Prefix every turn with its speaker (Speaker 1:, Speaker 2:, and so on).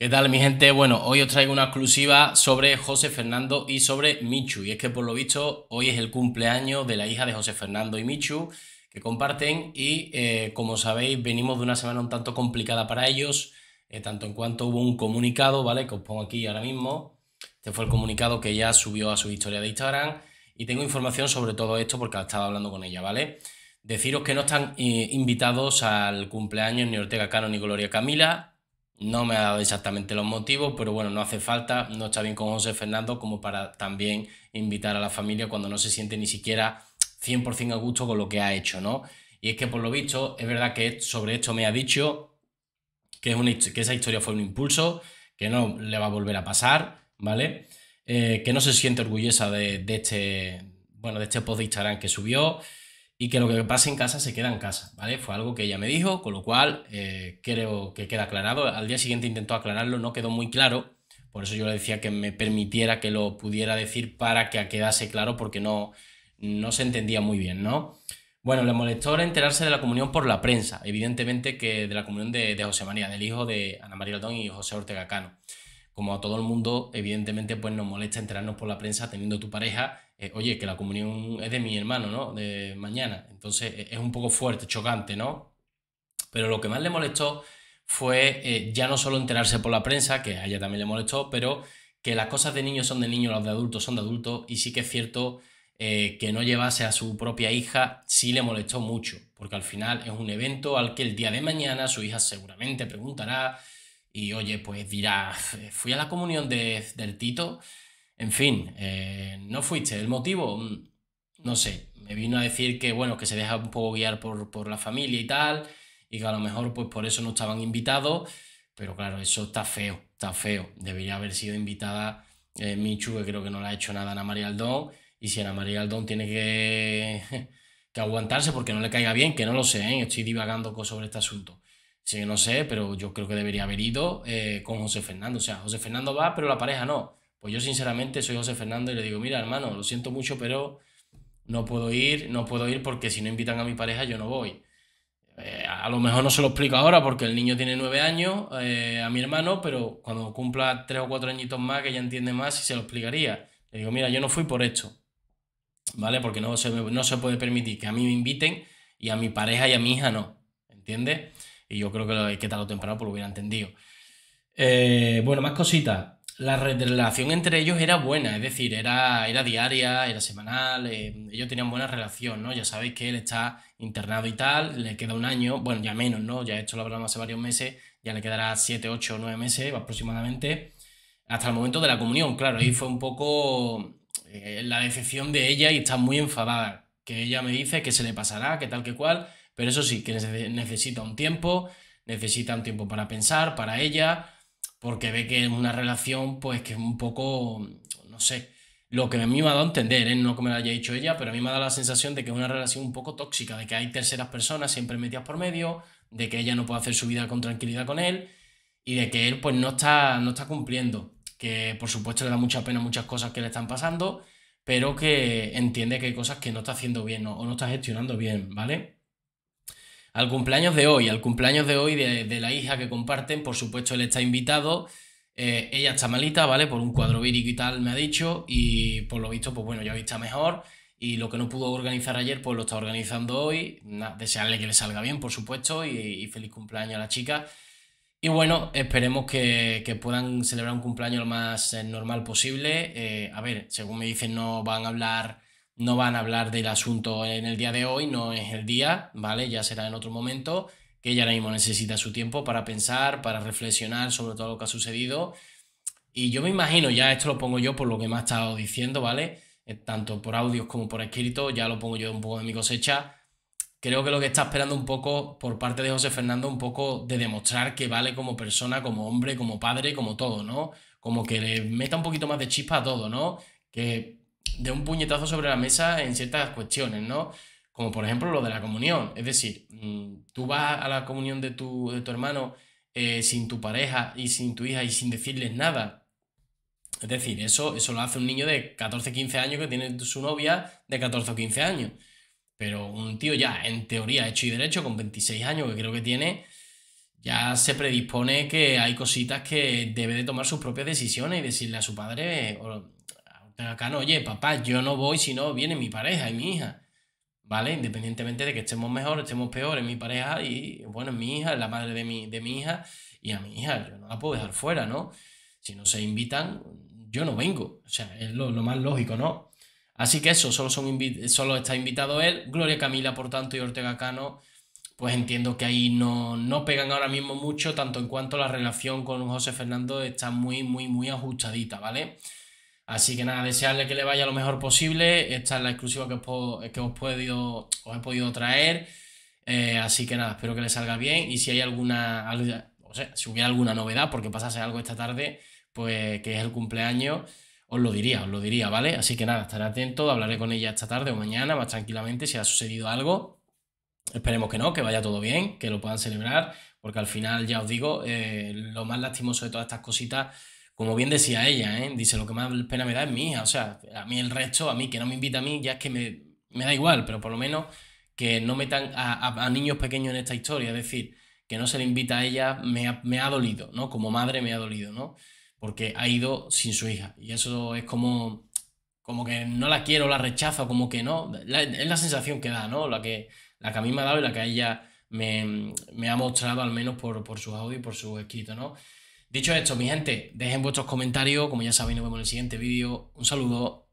Speaker 1: ¿Qué tal mi gente? Bueno, hoy os traigo una exclusiva sobre José Fernando y sobre Michu. Y es que por lo visto hoy es el cumpleaños de la hija de José Fernando y Michu que comparten y eh, como sabéis venimos de una semana un tanto complicada para ellos, eh, tanto en cuanto hubo un comunicado, ¿vale? Que os pongo aquí ahora mismo. Este fue el comunicado que ya subió a su historia de Instagram y tengo información sobre todo esto porque estado hablando con ella, ¿vale? Deciros que no están eh, invitados al cumpleaños ni Ortega Cano ni Gloria Camila, no me ha dado exactamente los motivos, pero bueno, no hace falta, no está bien con José Fernando como para también invitar a la familia cuando no se siente ni siquiera 100% a gusto con lo que ha hecho, ¿no? Y es que por lo visto, es verdad que sobre esto me ha dicho que, es que esa historia fue un impulso, que no le va a volver a pasar, ¿vale? Eh, que no se siente orgullosa de, de, este, bueno, de este post de Instagram que subió, y que lo que pase en casa se queda en casa, ¿vale? Fue algo que ella me dijo, con lo cual eh, creo que queda aclarado. Al día siguiente intentó aclararlo, no quedó muy claro, por eso yo le decía que me permitiera que lo pudiera decir para que quedase claro, porque no, no se entendía muy bien, ¿no? Bueno, le molestó enterarse de la comunión por la prensa, evidentemente que de la comunión de, de José María, del hijo de Ana María Aldón y José Ortega Cano como a todo el mundo, evidentemente, pues nos molesta enterarnos por la prensa teniendo tu pareja, eh, oye, que la comunión es de mi hermano, ¿no? De mañana. Entonces e-, es un poco fuerte, chocante, ¿no? Pero lo que más le molestó fue eh, ya no solo enterarse por la prensa, que a ella también le molestó, pero que las cosas de niños son de niños, las de adultos son de adultos, y sí que es cierto eh, que no llevase a su propia hija, sí le molestó mucho, porque al final es un evento al que el día de mañana su hija seguramente preguntará y oye, pues dirá, fui a la comunión del Tito, en fin, eh, no fuiste. El motivo, mm, no sé, me vino a decir que, bueno, que se deja un poco guiar por, por la familia y tal, y que a lo mejor pues por eso no estaban invitados, pero claro, eso está feo, está feo. Debería haber sido invitada eh, Michu, que creo que no la ha hecho nada Ana María Aldón, y si Ana María Aldón tiene que, que aguantarse porque no le caiga bien, que no lo sé, ¿eh? estoy divagando sobre este asunto. Sí, no sé, pero yo creo que debería haber ido eh, con José Fernando. O sea, José Fernando va, pero la pareja no. Pues yo sinceramente soy José Fernando y le digo, mira, hermano, lo siento mucho, pero no puedo ir, no puedo ir porque si no invitan a mi pareja yo no voy. Eh, a lo mejor no se lo explico ahora porque el niño tiene nueve años, eh, a mi hermano, pero cuando cumpla tres o cuatro añitos más, que ya entiende más, y se lo explicaría. Le digo, mira, yo no fui por esto, ¿vale? Porque no se, no se puede permitir que a mí me inviten y a mi pareja y a mi hija no, ¿entiendes? Y yo creo que, que tarde o temprano porque lo hubiera entendido. Eh, bueno, más cositas. La relación entre ellos era buena, es decir, era, era diaria, era semanal, eh, ellos tenían buena relación, ¿no? Ya sabéis que él está internado y tal, le queda un año, bueno, ya menos, ¿no? Ya esto lo hablamos hace varios meses, ya le quedará 7, 8, 9 meses aproximadamente, hasta el momento de la comunión, claro, ahí fue un poco eh, la decepción de ella y está muy enfadada, que ella me dice que se le pasará, que tal, que cual, pero eso sí, que necesita un tiempo, necesita un tiempo para pensar, para ella, porque ve que es una relación, pues que es un poco, no sé, lo que a mí me ha dado a entender, ¿eh? no como me lo haya dicho ella, pero a mí me ha dado la sensación de que es una relación un poco tóxica, de que hay terceras personas siempre metidas por medio, de que ella no puede hacer su vida con tranquilidad con él y de que él pues no está, no está cumpliendo, que por supuesto le da mucha pena muchas cosas que le están pasando, pero que entiende que hay cosas que no está haciendo bien o no está gestionando bien, ¿vale? al cumpleaños de hoy, al cumpleaños de hoy de, la hija que comparten, por supuesto él está invitado, eh, ella está malita, ¿vale? Por un cuadro vírico y tal, me ha dicho, y por lo visto, pues bueno, ya está mejor, y lo que no pudo organizar ayer, pues lo está organizando hoy, desearle que le salga bien, por supuesto, y, feliz cumpleaños a la chica. Y bueno, esperemos que, puedan celebrar un cumpleaños lo más eh, normal posible. Eh, a ver, según me dicen, no van a hablar no van a hablar del asunto en el día de hoy, no es el día, ¿vale? Ya será en otro momento, que ella ahora mismo necesita su tiempo para pensar, para reflexionar sobre todo lo que ha sucedido. Y yo me imagino, ya esto lo pongo yo por lo que me ha estado diciendo, ¿vale? Eh, tanto por audios como por escrito, ya lo pongo yo un poco de mi cosecha. Creo que lo que está esperando un poco por parte de José Fernando, un poco de demostrar que vale como persona, como hombre, como padre, como todo, ¿no? Como que le meta un poquito más de chispa a todo, ¿no? Que de un puñetazo sobre la mesa en ciertas cuestiones, ¿no? Como por ejemplo lo de la comunión. Es decir, mm, tú vas a la comunión de tu, de tu hermano eh, sin tu pareja y sin tu hija y sin decirles nada. Es decir, eso, eso lo hace un niño de 14, 15 años que tiene su novia de 14 o 15 años. Pero un tío ya, en teoría, hecho y derecho, con 26 años que creo que tiene, ya se predispone que hay cositas que debe de tomar sus propias decisiones y decirle a su padre, acá oye, papá, yo no voy si no viene mi pareja y mi hija. ¿Vale? Independientemente de que estemos mejor, estemos peor, es mi pareja y, bueno, es mi hija, es la madre de mi, hija y a mi hija, yo no la puedo dejar fuera, ¿no? Si no se invitan, yo no vengo. O sea, es lo, más lógico, ¿no? Así que eso, solo, son solo está invitado él. Gloria Camila, por tanto, y Ortega Cano, pues entiendo que ahí no, no pegan ahora mismo mucho, tanto en cuanto la relación con José Fernando está muy, muy, muy ajustadita, ¿vale? Así que nada, desearle que le vaya lo mejor posible. Esta es la exclusiva que os, que he podido traer. Eh, así que nada, espero que le salga bien. Y si hay alguna, o si hubiera alguna novedad, porque pasase algo esta tarde, pues que es el cumpleaños, os lo diría, os lo diría, ¿vale? Así que nada, estaré atento, hablaré con ella esta tarde o mañana, más tranquilamente, si ha sucedido algo. Esperemos que no, que vaya todo bien, que lo puedan celebrar, porque al final, ya os digo, eh, lo más lastimoso de todas estas cositas como bien decía ella, ¿eh? dice, lo que más pena me da es mi hija, o sea, a mí el resto, a mí que no me invita a mí, ya es que me, me da igual, pero por lo menos que no metan a, niños pequeños en esta historia, es decir, que no se le invita a ella, me ha, me ha, dolido, ¿no? Como madre me ha dolido, ¿no? Porque ha ido sin su hija. Y eso es como, como que no la quiero, la rechazo, como que no. es la sensación que da, ¿no? La que, la que a mí me ha dado y la que a ella me, me ha mostrado, al menos por, por sus audios y por su escrito, ¿no? Dicho esto, mi gente, dejen vuestros comentarios. Como ya sabéis, nos vemos en el siguiente vídeo. Un saludo.